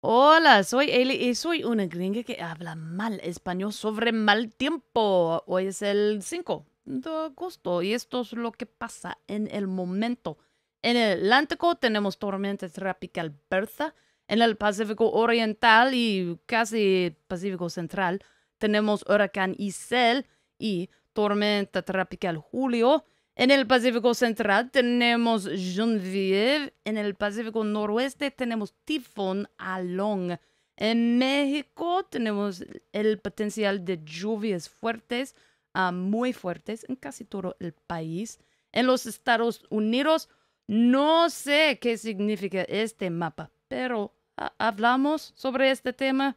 Hola, soy Eli y soy una gringa que habla mal español sobre mal tiempo. Hoy es el 5 de agosto y esto es lo que pasa en el momento. En el Atlántico tenemos tormenta tropical Bertha, en el Pacífico Oriental y casi Pacífico Central tenemos huracán Isel y tormenta tropical Julio. En el Pacífico Central tenemos Genevieve. En el Pacífico Noroeste tenemos Tifón Along. En México tenemos el potencial de lluvias fuertes, a ah, muy fuertes, en casi todo el país. En los Estados Unidos, no sé qué significa este mapa, pero ah, hablamos sobre este tema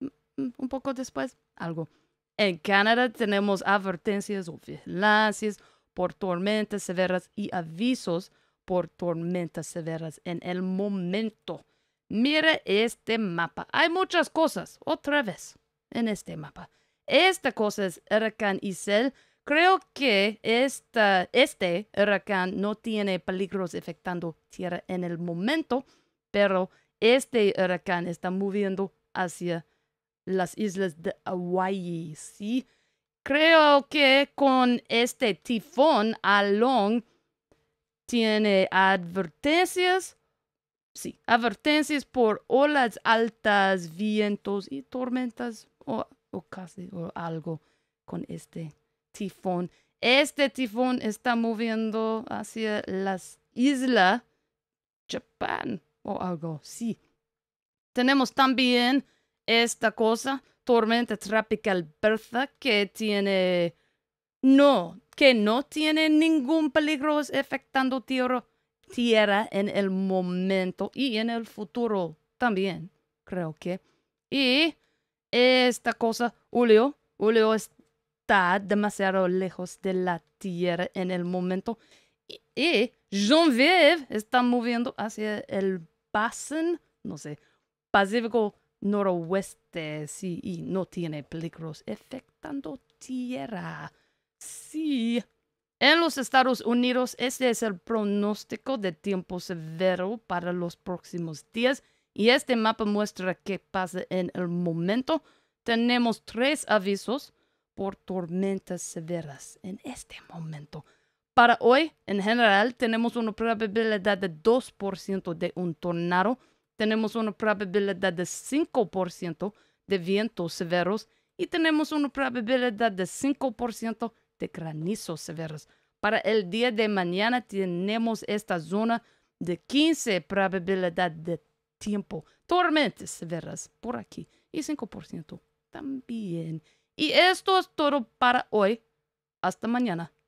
mm, un poco después, algo. En Canadá tenemos advertencias o vigilancias por tormentas severas y avisos por tormentas severas en el momento. Mira este mapa. Hay muchas cosas, otra vez, en este mapa. Esta cosa es Huracán Isel. Creo que esta, este huracán no tiene peligros afectando tierra en el momento, pero este huracán está moviendo hacia las islas de Hawaii, ¿sí? Creo que con este tifón along tiene advertencias. Sí, advertencias por olas altas, vientos y tormentas o, casi o algo con este tifón. Este tifón está moviendo hacia las islas Japón o algo. Sí. Tenemos también esta cosa tormenta tropical Bertha que tiene no, que no tiene ningún peligro afectando tierra, en el momento y en el futuro también, creo que. Y esta cosa, Julio, Julio está demasiado lejos de la tierra en el momento. Y, jean Genevieve está moviendo hacia el basin, no sé, Pacífico noroeste sí, y no tiene peligros afectando tierra. Sí. En los Estados Unidos, este es el pronóstico de tiempo severo para los próximos días y este mapa muestra qué pasa en el momento. Tenemos tres avisos por tormentas severas en este momento. Para hoy, en general, tenemos una probabilidad de 2% de un tornado tenemos una probabilidad de 5% de vientos severos y tenemos una probabilidad de 5% de granizos severos. Para el día de mañana tenemos esta zona de 15 probabilidad de tiempo. Tormentas severas por aquí y 5% también. Y esto es todo para hoy. Hasta mañana.